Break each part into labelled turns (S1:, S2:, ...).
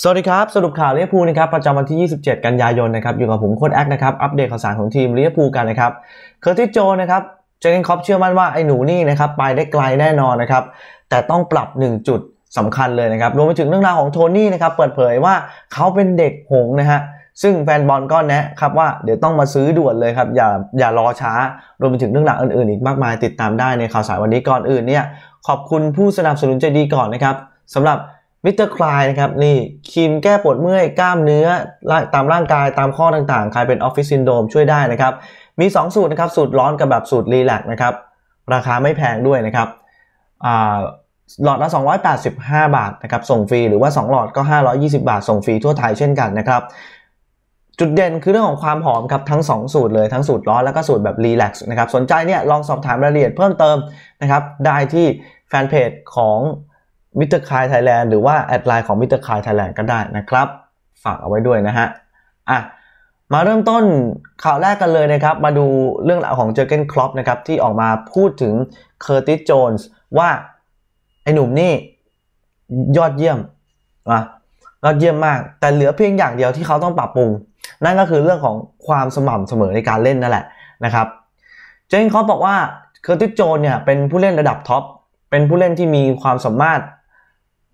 S1: สวัสดีครับ สรุปข่าวเลียพูนะครับประจำวันที่ 27 กันยายนนะครับอยู่กับผมโค้ดแอคนะครับอัปเดตข่าวสารของทีมเลียพูกันนะครับเคอร์ติโจนะครับเจนนคอปเชื่อมั่นว่าไอ้หนูนี่นะครับไปได้ไกลแน่นอนนะครับแต่ต้องปรับ 1 จุดสำคัญเลยนะครับรวมไปถึงเรื่องราวของโทนี่นะครับเปิดเผยว่าเขาเป็นเด็กหงนะฮะซึ่งแฟนบอลก็แนะครับว่า เดี๋ยวต้องมาซื้อด่วนเลยครับอย่าอย่ารอช้ารวมไปถึงเรื่องราวอื่นๆ อีกมากมายติดตามได้ในข่าวสารวันนี้ก่อนอื่นเนี่ยขอบคุณผู้สนับสนุนใจดีก่อนนะครับสาหรับมิสเตอร์คลายนะครับนี่ครีมแก้ปวดเมื่อย กล้ามเนื้อตามร่างกายตามข้อต่างๆคลายเป็นออฟฟิศซินโดมช่วยได้นะครับมี 2 สูตรนะครับสูตรร้อนกับแบบสูตรรีแลกนะครับราคาไม่แพงด้วยนะครับหลอดละ285 บาทนะครับส่งฟรีหรือว่า2หลอดก็ 520 บาทส่งฟรีทั่วไทยเช่นกันนะครับจุดเด่นคือเรื่องของความหอมครับทั้ง 2 สูตรเลยทั้งสูตรร้อนแล้วก็สูตรแบบรีแลกซ์นะครับสนใจเนี่ยลองสอบถามรายละเอียดเพิ่มเติมนะครับได้ที่แฟนเพจของมิเตอร์คายไทยแลนด์หรือว่าแอดไลน์ของมิเตอร์คายไทยแลนด์ก็ได้นะครับ ฝากเอาไว้ด้วยนะฮะอ่ะมาเริ่มต้นข่าวแรกกันเลยนะครับ มาดูเรื่องราวของเจอเกนคลอปนะครับที่ออกมาพูดถึงเคอร์ติสโจนส์ว่า ไอ้หนุ่มนี่ ยอดเยี่ยมนะยอดเยี่ยมมาก แต่เหลือเพียงอย่างเดียวที่เขาต้องปรับปรุง นั่นก็คือเรื่องของความสม่ำเสมอในการเล่นนั่นแหละนะครับเจนคลอปบอกว่าเคอร์ติสโจนเนี่ยเป็นผู้เล่นระดับท็อปเป็นผู้เล่นที่มีความสามารถ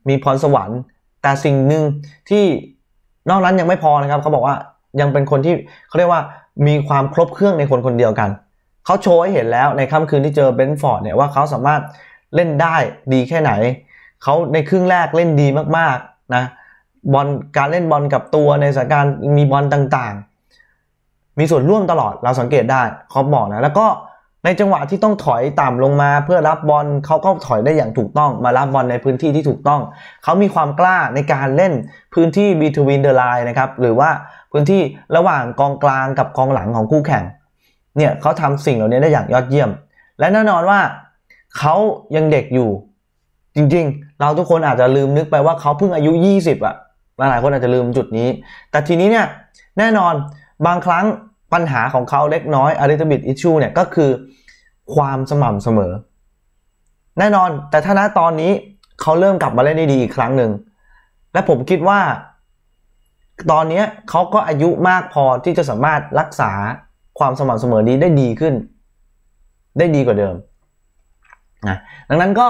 S1: มีพรสวรรค์ แต่สิ่งหนึ่งที่นอกนั้นยังไม่พอนะครับ เขาบอกว่ายังเป็นคนที่เขาเรียกว่ามีความครบเครื่องในคนคนเดียวกัน เขาโชว์ให้เห็นแล้วในค่ำคืนที่เจอเบนฟอร์ดเนี่ยว่าเขาสามารถเล่นได้ดีแค่ไหน เขาในครึ่งแรกเล่นดีมากๆนะบอลการเล่นบอลกับตัวในสถานการณ์มีบอลต่างๆ มีส่วนร่วมตลอดเราสังเกตได้เอาบอกนะแล้วก็ในจังหวะที่ต้องถอยต่ำลงมาเพื่อรับบอลเขาก็ถอยได้อย่างถูกต้อง มารับบอลในพื้นที่ที่ถูกต้องเขามีความกล้าในการเล่นพื้นที่ between the line นะครับหรือว่าพื้นที่ระหว่างกองกลางกับกองหลังของคู่แข่งเนี่ยเขาทำสิ่งเหล่านี้ได้อย่างยอดเยี่ยม และแน่นอนว่าเขายังเด็กอยู่ จริงๆ เราทุกคนอาจจะลืมนึกไปว่าเขาเพิ่งอายุ 20อ่ะหลายคนอาจจะลืมจุดนี้ แต่ทีนี้เนี่ยแน่นอนบางครั้งปัญหาของเขาเล็กน้อย a า i t ทบ e ต i ิ issue เนี่ยก็คือความสม่ำเสมอ แน่นอนแต่ถ้าณตอนนี้เขาเริ่มกลับมาเล่นได้ดีอีกครั้งหนึ่งและผมคิดว่า ตอนนี้เขาก็อายุมากพอที่จะสามารถรักษาความสม่ำเสมอนี้ได้ดีขึ้น ได้ดีกว่าเดิมนะดังนั้นก็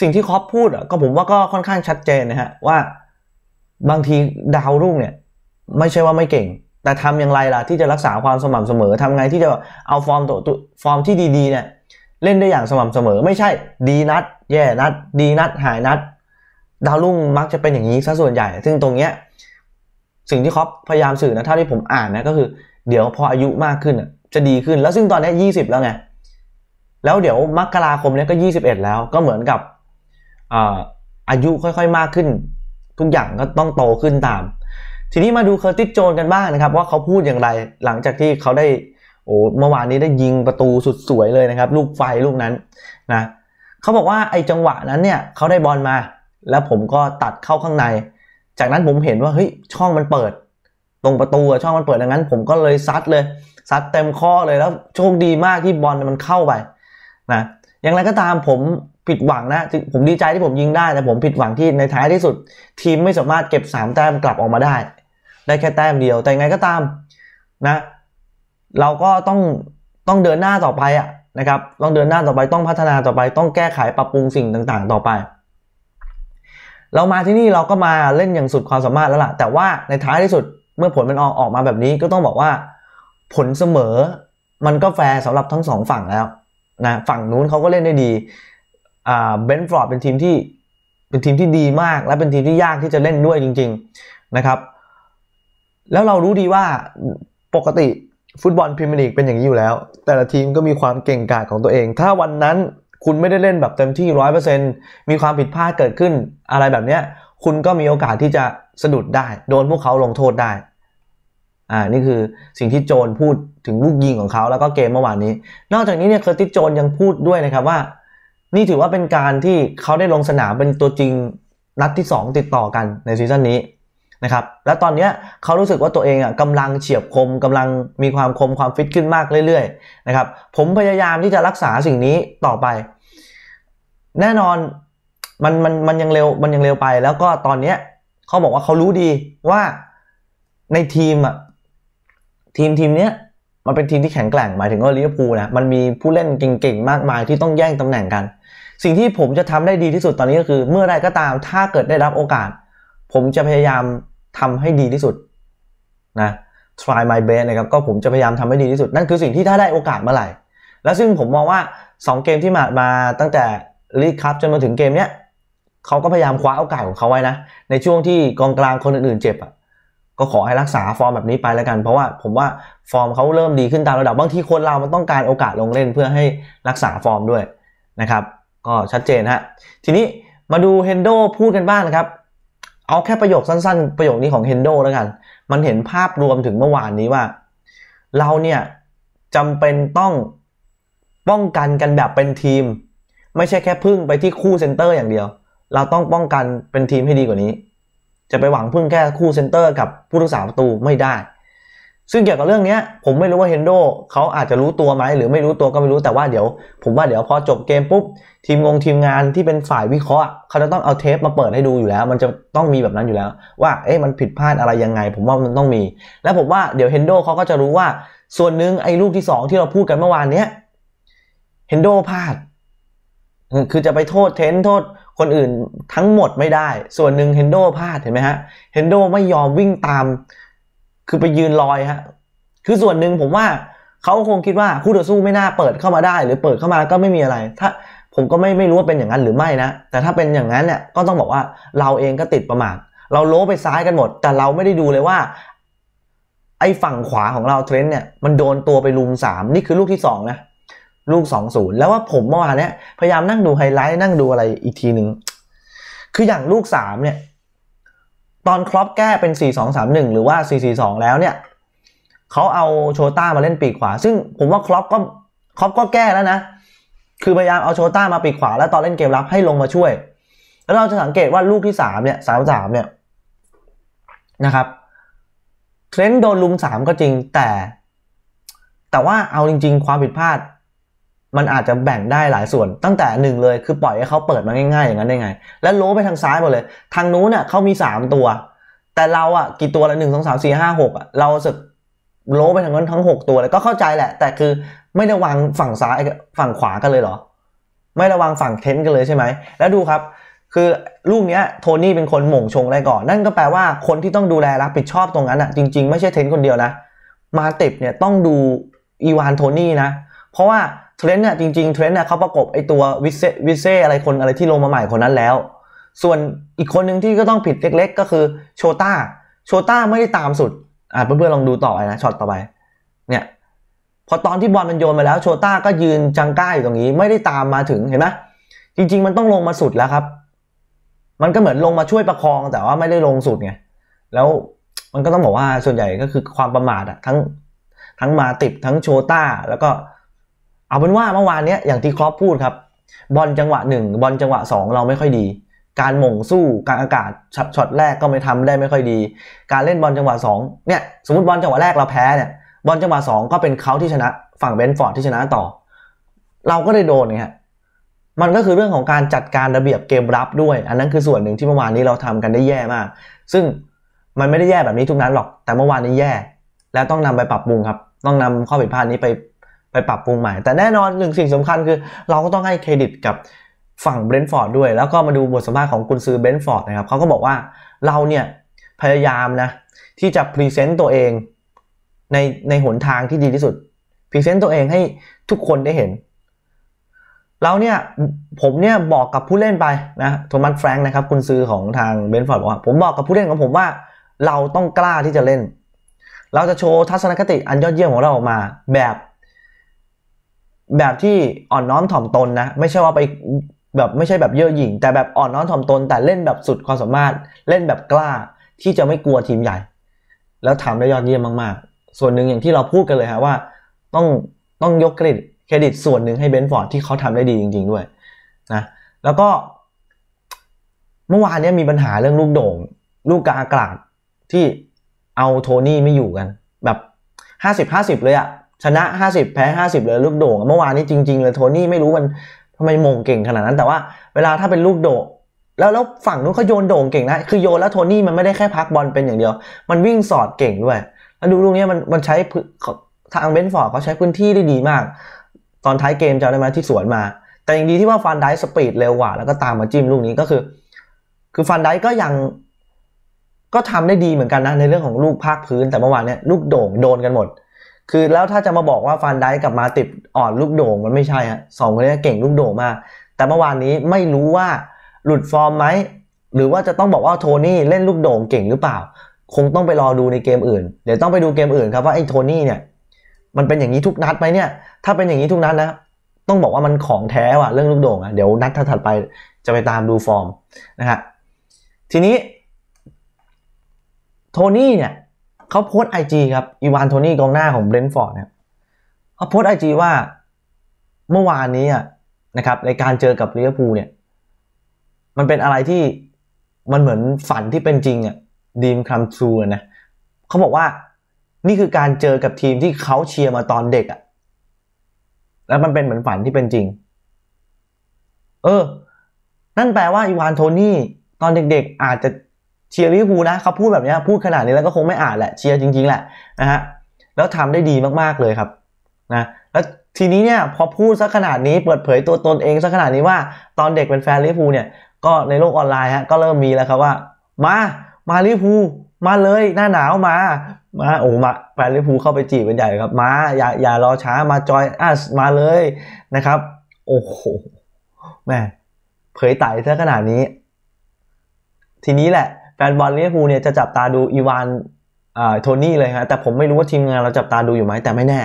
S1: สิ่งที่คอปพูดก็ผมว่าก็ค่อนข้างชัดเจนนะฮะว่า บางทีดาวรุ่งเนี่ยไม่ใช่ว่าไม่เก่งแต่ทำอย่างไรล่ะที่จะรักษาความสม่ำเสมอทำไงที่จะเอาฟอร์มตัวฟอร์มที่ดีๆเนี่ย เล่นได้อย่างสม่ำเสมอ ไม่ใช่ดีนัด แย่นัดดีนัด หายนัด ดาวรุ่งมักจะเป็นอย่างนี้ซะส่วนใหญ่ ซึ่งตรงเนี้ยสิ่งที่คอปพยายามสื่อนะเท่าที่ผมอ่านนะ ก็คือ เดี๋ยวพออายุมากขึ้นจะดีขึ้นแล้วซึ่งตอนนี้ยี่สิบแล้วไง แล้วเดี๋ยวมกราคมเนี้ยก็ยี่สิบเอ็ดแล้วก็เหมือนกับอาอายุค่อยๆมากขึ้น ทุกอย่างก็ต้องโตขึ้นตามทีนี้มาดูเคอร์ติสโจนกันบ้างนะครับว่าเขาพูดอย่างไร หลังจากที่เขาได้โอ้เมื่อวานนี้ได้ยิงประตูสุดสวยเลยนะครับลูกไฟลูกนั้นนะเขาบอกว่าไอ้จังหวะนั้นเนี่ยเขาได้บอลมา แล้วผมก็ตัดเข้าข้างใน จากนั้นผมเห็นว่าเฮ้ยช่องมันเปิด ตรงประตูช่องมันเปิดดังนั้น ผมก็เลยซัดเลยซัดเต็มข้อเลยแล้วโชคดีมากที่บอลมันเข้าไปนะอย่างไรก็ตามผมผิดหวังนะผมดีใจที่ผมยิงได้แต่ผมผิดหวังที่ในท้ายที่สุด ทีมไม่สามารถเก็บ3แต้มกลับออกมาได้ได้แค่แต้มเดียวแต่ไงก็ตามนะ เราก็ต้องต้องเดินหน้าต่อไปอะนะครับ ต้องเดินหน้าต่อไปต้องพัฒนาต่อไปต้องแก้ไขปรับปรุงสิ่งต่างๆ ต่อไป เรามาที่นี่เราก็มาเล่นอย่างสุดความสามารถแล้วล่ะ แต่ว่าในท้ายที่สุดเมื่อผลมันออกออกมาแบบนี้ก็ต้องบอกว่า ผลเสมอมันก็แฟร์สำหรับทั้งสองฝั่งแล้วนะฝั่งนู้นเขาก็เล่นได้ดีอ่าเบนฟอร์ดเป็นทีมที่เป็นทีมที่ดีมากและเป็นทีมที่ยากที่จะเล่นด้วยจริง ๆนะครับแล้วเรารู้ดีว่าปกติฟุตบอลพรีเมียร์ลีกเป็นอย่างนี้อยู่แล้ว แต่ละทีมก็มีความเก่งกาจของตัวเอง ถ้าวันนั้นคุณไม่ได้เล่นแบบเต็มที่ร้อยเปอร์เซ็นมีความผิดพลาดเกิดขึ้นอะไรแบบเนี้ยคุณก็มีโอกาสที่จะสะดุดได้ โดนพวกเขาลงโทษได้อ่านี่คือสิ่งที่โจนพูดถึงลูกยิงของเขา แล้วก็เกมเมื่อวานนี้ นอกจากนี้เนี่ยเคอร์ติสโจนยังพูดด้วยนะครับว่า นี่ถือว่าเป็นการที่เขาได้ลงสนามเป็นตัวจริงนัดที่ 2 ติดต่อกันในซีซั่นนี้นะครับแล้วตอนนี้เขารู้สึกว่าตัวเองอ่ะกำลังเฉียบคม กำลังมีความคมความฟิตขึ้นมากเรื่อยๆนะครับผมพยายามที่จะรักษาสิ่งนี้ต่อไป แน่นอน มัน มันมันยังเร็ว มันยังเร็วไป แล้วก็ตอนเนี้ยเขาบอกว่าเขารู้ดีว่าในทีมอ่ะทีมทีมเนี้ยมันเป็นทีมที่แข็งแกร่งหมายถึงว่าลิเวอร์พูลนะมันมีผู้เล่นเก่งๆ มากมาย ที่ต้องแย่งตำแหน่งกัน สิ่งที่ผมจะทำได้ดีที่สุดตอนนี้ก็คือ เมื่อไรก็ตามถ้าเกิดได้รับโอกาส ผมจะพยายามทำให้ดีที่สุดนะ try my best นะครับ ก็ผมจะพยายามทำให้ดีที่สุด นั่นคือสิ่งที่ถ้าได้โอกาสเมื่อไหร่และซึ่งผมมองว่า 2 เกมที่มามาตั้งแต่ลีกครับจนมาถึงเกมเนี้ยเขาก็พยายามคว้าโอกาสของเขาไว้นะในช่วงที่กองกลางคนอื่นๆเจ็บอ่ะก็ขอให้รักษาฟอร์มแบบนี้ไปแล้วกัน เพราะว่าผมว่าฟอร์มเขาเริ่มดีขึ้นตามระดับบางทีคนเรามันต้องการโอกาสลงเล่นเพื่อให้รักษาฟอร์มด้วยนะครับ ก็ชัดเจนฮะทีนี้มาดูเฮนโดพูดกันบ้างนะครับเอาแค่ประโยคสั้นๆ ประโยคนี้ของเฮนโดแล้วกัน มันเห็นภาพรวมถึงเมื่อวานนี้ว่า เราเนี่ยจำเป็นต้องป้องกันกันแบบเป็นทีม ไม่ใช่แค่พึ่งไปที่คู่เซนเตอร์อย่างเดียว เราต้องป้องกันเป็นทีมให้ดีกว่านี้ จะไปหวังพึ่งแค่คู่เซนเตอร์กับผู้รักษาประตูไม่ได้ซึ่งเกี่ยวกับเรื่องนี้ผมไม่รู้ว่าเฮนโดเขาอาจจะรู้ตัวไหมหรือไม่รู้ตัวก็ไม่รู้แต่ว่าเดี๋ยว ผมว่าเดี๋ยวพอจบเกมปุ๊บทีมงงทีมงานที่เป็นฝ่ายวิเคราะห์ เขาจะต้องเอาเทปมาเปิดให้ดูอยู่แล้ว มันจะต้องมีแบบนั้นอยู่แล้ว ว่าเอ๊ะมันผิดพลาดอะไรยังไง ผมว่ามันต้องมี และผมว่าเดี๋ยวเฮนโดเขาก็จะรู้ว่าส่วนหนึ่งไอ้ลูกที่2 ที่เราพูดกันเมื่อวานเนี้ยเฮนโดพลาดคือจะไปโทษเทนโทษคนอื่นทั้งหมดไม่ได้ ส่วนหนึ่งเฮนโดพลาดเห็นไหมฮะเฮนโดไม่ยอมวิ่งตามคือไปยืนลอยฮะ คือส่วนหนึ่งผมว่าเขาคงคิดว่าคู่ต่อสู้ไม่น่าเปิดเข้ามาได้ หรือเปิดเข้ามาก็ไม่มีอะไร ถ้าผมก็ไม่ไม่รู้ว่าเป็นอย่างนั้นหรือไม่นะ แต่ถ้าเป็นอย่างนั้นเนี่ยก็ต้องบอกว่าเราเองก็ติดประมาท เราโล้ไปซ้ายกันหมดแต่เราไม่ได้ดูเลยว่า ไอ้ฝั่งขวาของเราเทรนเนี่ยมันโดนตัวไปลุมสามนี่คือลูกที่สองนะลูกสองศูนย์แล้วว่าผมเมื่อวานเนี่ยพยายามนั่งดูไฮไลท์นั่งดูอะไรอีกทีหนึ่งคืออย่างลูกสามเนี่ยตอนครอปแก้เป็น 4-2-3-1 หรือว่า 4-4-2 แล้วเนี่ยเขาเอาโชต้ามาเล่นปีกขวา ซึ่งผมว่าครอปก็ครอปก็แก้แล้วนะ คือพยายามเอาโชต้ามาปีกขวา แล้วตอนเล่นเกมรับให้ลงมาช่วย แล้วเราจะสังเกตว่าลูกที่ 3 เนี่ย 3-3 เนี่ยนะครับเทรนด์โดนลุม 3 ก็จริงแต่ แต่ว่าเอาจริงๆความผิดพลาดมันอาจจะแบ่งได้หลายส่วนตั้งแต่หนึ่งเลยคือปล่อยให้เขาเปิดมาง่ายๆอย่างนั้นได้ไงแล้วโลไปทางซ้ายหมดเลย ทางนู้นเน่ะเขามีสามตัว แต่เราอ่ะกี่ตัวละหนึ่งสองสามสี่ห้าหกอ่ะเราสึกโลไปทางนั้นทั้งหกตัวเลยก็เข้าใจแหละ แต่คือไม่ได้วางฝั่งซ้ายฝั่งขวากันเลยเหรอ ไม่ระวังฝั่งเทนต์กันเลยใช่ไหมแล้วดูครับ คือลูกเนี้ยโทนี่เป็นคนหม่งชงได้ก่อน นั่นก็แปลว่าคนที่ต้องดูแลรับผิดชอบตรงนั้นอ่ะ จริงๆไม่ใช่เทนต์คนเดียวนะมาติบเนี่ยต้องดูอีวานโทนี่นะเพราะว่าเทรนด์เนี่ยจริงๆเทรนด์เนี่ยเขาประกบไอตัววิเซวิเซอะไรคนอะไรที่ลงมาใหม่คนนั้นแล้ว ส่วนอีกคนหนึ่งที่ก็ต้องผิดเล็ก ๆก็คือโชต้าโชต้าไม่ได้ตามสุดอ่าเพื่อนๆลองดูต่อนะช็อตต่อไปเนี่ยพอตอนที่บอลมันโยนมาแล้วโชต้าก็ยืนจังก้าอยู่ตรงนี้ไม่ได้ตามมาถึงเห็นไหมจริงๆมันต้องลงมาสุดแล้วครับ มันก็เหมือนลงมาช่วยประคองแต่ว่าไม่ได้ลงสุดไงแล้วมันก็ต้องบอกว่าส่วนใหญ่ก็คือความประมาทอะทั้งทั้งมาติดทั้งโชต้าแล้วก็เอาเป็นว่าเมื่อวานเนี้ย อย่างที่ครอปพูดครับบอลจังหวะหนึ่งบอลจังหวะสองเราไม่ค่อยดี การหม่งสู้การอากาศช็อตแรกก็ไม่ทำได้ไม่ค่อยดี การเล่นบอลจังหวะสองเนี่ยสมมติบอลจังหวะแรกเราแพ้เนี่ยบอลจังหวะสองก็เป็นเขาที่ชนะฝั่งเบนฟอร์ดที่ชนะต่อ เราก็ได้โดนไงฮะมันก็คือเรื่องของการจัดการระเบียบเกมรับด้วย อันนั้นคือส่วนหนึ่งที่เมื่อวานนี้เราทำกันได้แย่มาก ซึ่งมันไม่ได้แย่แบบนี้ทุกนั้นหรอกแต่เมื่อวานนี้แย่แล้วต้องนำไปปรับปรุงครับต้องนำข้อผิดพลาดนี้ไปไปปรับปรุงใหม่ แต่แน่นอนหนึ่งสิ่งสำคัญคือเราก็ต้องให้เครดิตกับฝั่งเบรนท์ฟอร์ดด้วย แล้วก็มาดูบทสัมภาษณ์ของกุนซือเบรนท์ฟอร์ดนะครับเขาก็บอกว่าเราเนี่ย พยายามนะ ที่จะพรีเซนต์ตัวเอง ในในหนทางที่ดีที่สุด พรีเซนต์ตัวเองให้ทุกคนได้เห็น เราเนี่ย ผมเนี่ย บอกกับผู้เล่นไปนะ โทมัสแฟรงค์นะครับคุณซื้อของทางเบนฟอร์ดบอกว่าผมบอกกับผู้เล่นของผมว่าเราต้องกล้าที่จะเล่น เราจะโชว์ทัศนคติอันยอดเยี่ยมของเราออกมาแบบแบบที่อ่อนน้อมถ่อมตนนะ ไม่ใช่ว่าไปแบบไม่ใช่แบบเย่อหยิ่งแต่แบบอ่อนน้อมถ่อมตน แต่เล่นแบบสุดความสามารถ เล่นแบบกล้าที่จะไม่กลัวทีมใหญ่ แล้วทำได้ยอดเยี่ยมมาก ๆ ส่วนหนึ่งอย่างที่เราพูดกันเลยฮะว่าต้องต้องยกเครดิต เครดิตส่วนหนึ่งให้เบนฟอร์ดที่เขาทำได้ดีจริง ๆด้วยนะแล้วก็ เมื่อวานนี้มีปัญหาเรื่องลูกโด่งลูกกาอากาศที่เอาโทนี่ไม่อยู่กัน แบบ50-50 เลยอะชนะ50แพ้ 50เลยลูกโด่งเมื่อวานนี้จริงๆเลยโทนี่ไม่รู้มันทำไมมงเก่งขนาดนั้น แต่ว่าเวลาถ้าเป็นลูกโด่งแล้วแล้วฝั่งนู้นเขาโยนโด่งเก่งนะคือโยนแล้วโทนี่มันไม่ได้แค่พักบอลเป็นอย่างเดียวมันวิ่งสอดเก่งด้วยแล้วดูลูกนี้มันมันใช้ทางเบนฟอร์ดเขาใช้พื้นที่ได้ดีมาก ตอนท้ายเกมจะได้มาที่สวนมา แต่อย่างดีที่ว่าฟันได้สปีดเร็วกว่า แล้วก็ตามมาจิ้มลูกนี้ก็คือ คือฟันได้ก็ยังก็ทำได้ดีเหมือนกันนะในเรื่องของลูกภาคพื้นแต่ เมื่อวานเนี่ยลูกโด่งโดนกันหมดคือ แล้วถ้าจะมาบอกว่าฟันได้กับมาติดอ่อนลูกโด่งมันไม่ใช่ฮะสองคนนี้เก่งลูกโด่งมากแต่เมื่อวานนี้ไม่รู้ว่าหลุดฟอร์มไหม หรือว่าจะต้องบอกว่าโทนี่เล่นลูกโด่งเก่งหรือเปล่า คงต้องไปรอดูในเกมอื่น เดี๋ยวต้องไปดูเกมอื่นครับว่าไอ้โทนี่เนี่ยมันเป็นอย่างนี้ทุกนัดไหมเนี่ยถ้าเป็นอย่างนี้ทุกนัดนะต้องบอกว่ามันของแท้ว่ะเรื่องลูกโด่งอะเดี๋ยวนัดถัดไปจะไปตามดูฟอร์มนะฮะทีนี้โทนี่เนี่ยเขาโพสไอจีครับอีวานโทนี่กองหน้าของเบรนท์ฟอร์ดเนี่ยเขาโพสไอจีว่า เมื่อวานนี้นะครับ ในการเจอกับลิเวอร์พูลเนี่ย มันเป็นอะไรที่มันเหมือนฝันที่เป็นจริงอ่ะดีมครัมทรูนะเขาบอกว่านี่คือการเจอกับทีมที่เขาเชียร์มาตอนเด็กอ่ะแล้วมันเป็นเหมือนฝันที่เป็นจริง เออ นั่นแปลว่าอีวานโทนี่ตอนเด็กๆ อาจจะเชียร์ลิเวอร์พูลนะเขาพูดแบบนี้พูดขนาดนี้แล้วก็คงไม่อ่านแหละเชียร์จริงๆแหละนะฮะแล้วทำได้ดีมากๆเลยครับนะแล้วทีนี้เนี่ยพอพูดซะขนาดนี้เปิดเผยตัวตนเองซะขนาดนี้ว่า ตอนเด็กเป็นแฟนลิเวอร์พูลเนี่ยก็ในโลกออนไลน์ฮะก็เริ่มมีแล้ว ครับว่า มามาลิเวอร์พูลมาเลยหน้าหนาวมามาโอ้มาแฟนลิเวอร์พูลเข้าไปจีบเป็นใหญ่ครับมาอย่าอย่ารอช้ามาจอยอัสมาเลยนะครับโอ้โหแม่เผยไต่ซะขนาดนี้ ทีนี้แหละนบอลลเวีย์ูเนี่ยจะจับตาดูอีวานอ่าโทนี่เลยฮะแต่ผมไม่รู้ว่าทีมงานเราจับตาดูอยู่ไหมแต่ไม่แน่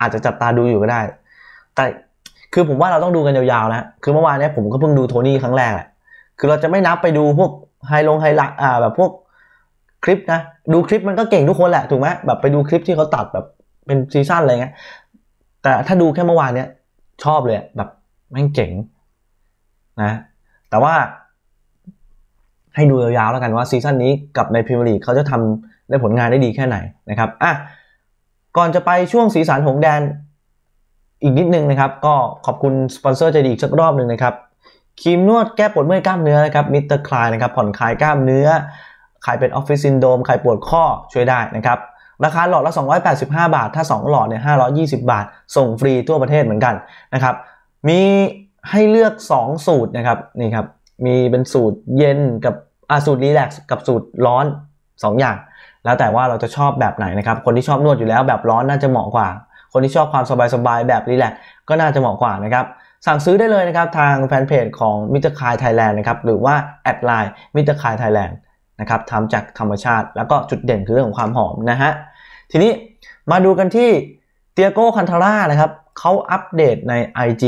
S1: อาจจะจับตาดูอยู่ก็ได้ แต่คือผมว่าเราต้องดูกันยาวๆนะคือเมื่อวานเนี้ยผมก็เพิ่งดูโทนี่ครั้งแรกแหละคือเราจะไม่นับไปดูพวกไฮลงไฮลักอ่าแบบพวกคลิปนะดูคลิปมันก็เก่งทุกคนแหละถูกไหมแบบไปดูคลิปที่เขาตัดแบบเป็นซีซั่นอะไรเงี้ยแต่ถ้าดูแค่เมื่อวานเนี้ยชอบเลยแบบแม่งเจ๋งนะแต่ว่าให้ดูยาวๆแล้วกันว่าซีซั่นนี้กับในพรีเมียร์ลีกเขาจะทำได้ผลงานได้ดีแค่ไหนนะครับอ่ะก่อนจะไปช่วงสีสันหงแดน อีกนิดนึงนะครับ ก็ขอบคุณสปอนเซอร์ใจดีอีกสักรอบหนึ่งนะครับครีมนวดแก้ปวดเมื่อยกล้ามเนื้อนะครับมิสเตอร์คลายนะครับผ่อนคลายกล้ามเนื้อใครเป็นออฟฟิศซินโดมใครปวดข้อช่วยได้นะครับ ราคาหลอดละ 285 บาทถ้า 2 หลอดเนี่ย 520 บาท ส่งฟรีทั่วประเทศเหมือนกันนะครับมีให้เลือก 2 สูตรนะครับนี่ครับมีเป็นสูตรเย็นกับอ่ะสูตรรีแลกซ์กับสูตรร้อน 2 อย่าง แล้วแต่ว่าเราจะชอบแบบไหนนะครับ คนที่ชอบนวดอยู่แล้วแบบร้อนน่าจะเหมาะกว่า คนที่ชอบความสบายๆ แบบรีแลกซ์ก็น่าจะเหมาะกว่านะครับสั่งซื้อได้เลยนะครับทางแฟนเพจของมิตรคายไทยแลนด์นะครับหรือว่าแอดไลน์มิตรคายไทยแลนด์นะครับทำจากธรรมชาติแล้วก็จุดเด่นคือเรื่องของความหอมนะฮะ ทีนี้มาดูกันที่เตียโก้คันทาร่านะครับเขาอัปเดตใน IG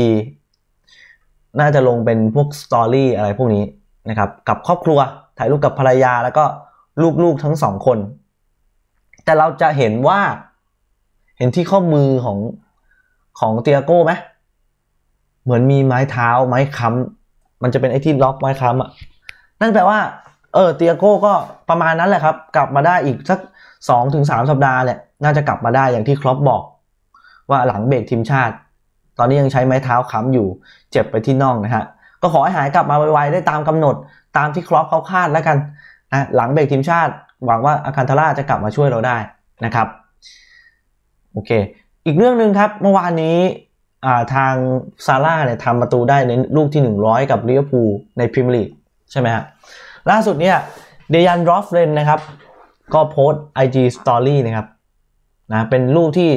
S1: น่าจะลงเป็นพวกสตอรี่อะไรพวกนี้นะครับกับครอบครัวถ่ายรูปกับภรรยาแล้วก็ลูกๆทั้งสองคน แต่เราจะเห็นว่า เห็นที่ข้อมือของ ของเตียโก้ไหมเหมือนมีไม้เท้าไม้ค้ำมันจะเป็นไอ้ที่ล็อกไม้ค้ำอ่ะนั่นแปลว่าเออเตียโก้ก็ประมาณนั้นแหละครับ กลับมาได้อีกสักสองถึงสามสัปดาห์เนี่ยน่าจะกลับมาได้อย่างที่ครอปบอก ว่าหลังเบรกทีมชาติ ตอนนี้ยังใช้ไม้เท้าค้ำอยู่เจ็บไปที่น่องนะฮะก็ขอให้หายกลับมาไวๆได้ตามกำหนดตามที่ครอปเขาคาดแล้วกันนะหลังเบรกทีมชาติ หวังว่าอาคันทาร่าจะกลับมาช่วยเราได้นะครับ โอเค อีกเรื่องหนึ่งครับ เมื่อวานนี้ทางซาร่าเนี่ยทำประตูได้ในลูกที่ 100 กับลิเวอร์พูลในพรีเมียร์ลีกใช่ไหมฮะล่าสุดเนี่ยเดยันรอฟเรนนะครับ ก็โพสต์ IG Story นะครับนะเป็นรูปที่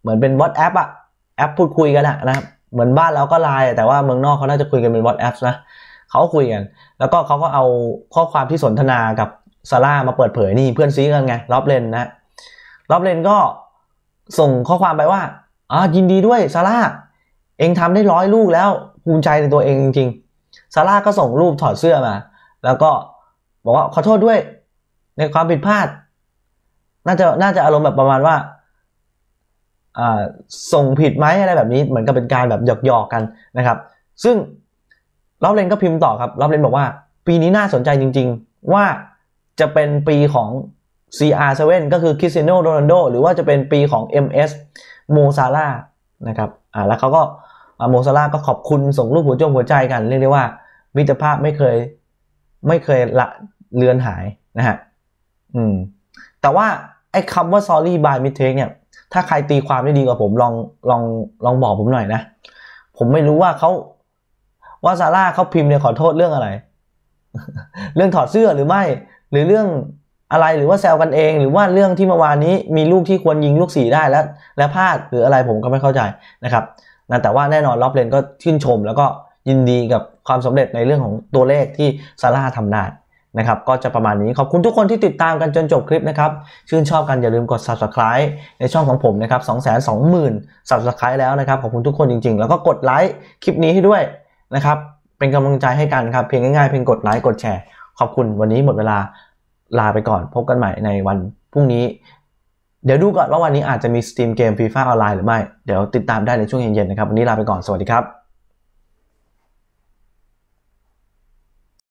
S1: เหมือนเป็น WhatsApp อะแอปพูดคุยกันะนะครับเหมือนบ้านเราก็ไลน์แต่ว่าเมืองนอกเขาน่าจะคุยกันเป็น WhatsApp นะเขาคุยกันแล้วก็เขาก็เอาข้อความที่สนทนากับซาร่ามาเปิดเผยนี่เพื่อนซีกันไงล็อบเลนนะล็อบเลนก็ส่งข้อความไปว่าอ๋อยินดีด้วยซาร่าเองทำได้ร้อยลูกแล้วภูมิใจในตัวเองจริงๆซาร่าก็ส่งรูปถอดเสื้อมา แล้วก็บอกว่าขอโทษด้วย ในความผิดพลาดน่าจะน่าจะอารมณ์แบบประมาณว่าส่งผิดไหมอะไรแบบนี้เหมือนกับเป็นการแบบหยอกๆกันนะครับ ซึ่งรอบเลนก็พิมพ์ต่อครับรอบเลนบอกว่า ปีนี้น่าสนใจจริงๆ ว่าจะเป็นปีของ CR7 ก็คือคริสเตียโนโรนัลโดหรือว่าจะเป็นปีของ MS โมซาร่านะครับอ่าแล้วเขาก็โมซาร่าก็ขอบคุณส่งรูปหัวจมหัวใจกันเรียกได้ว่า มิตรภาพไม่เคยไม่เคยละเลือนหายนะฮะ อืม แต่ว่า ไอ้คำว่า sorry by mistake เนี่ยถ้าใครตีความได้ดีกว่าผมลองลองลองบอกผมหน่อยนะ ผมไม่รู้ว่าเขาว่าซาร่าเขาพิมพ์เนี่ย ขอโทษเรื่องอะไร เรื่องถอดเสื้อหรือไม่ หรือเรื่องอะไรหรือว่าแซวกันเอง หรือว่าเรื่องที่เมื่อวานนี้มีลูกที่ควรยิงลูกสีได้แล้ว และพลาดหรืออะไรผมก็ไม่เข้าใจนะครับนะแต่ว่าแน่นอนล็อบเลนก็ชื่นชม แล้วก็ยินดีกับความสำเร็จในเรื่องของตัวเลขที่ซาร่าทำได้นะครับ ก็จะประมาณนี้ขอบคุณทุกคนที่ติดตามกันจนจบคลิปนะครับ ชื่นชอบกันอย่าลืมกด subscribe ในช่องของผมนะครับ2 2 0 0 0 0 subscribe แล้วนะครับขอบคุณทุกคนจริงๆ แล้วก็กดไลค์คลิปนี้ให้ด้วยนะครับ เป็นกำลังใจให้กันครับ เพียงง่ายๆ เพียงกดไลค์ กดแชร์ ขอบคุณ วันนี้หมดเวลา ลาไปก่อนพบกันใหม่ในวันพรุ่งนี้ เดี๋ยวดูก่อนว่าวันนี้อาจจะมีสตรีมเกมฟีฟ่าออนไลน์หรือไม่ เดี๋ยวติดตามได้ในช่วงเย็นๆนะครับ วันนี้ลาไปก่อน สวัสดีครับ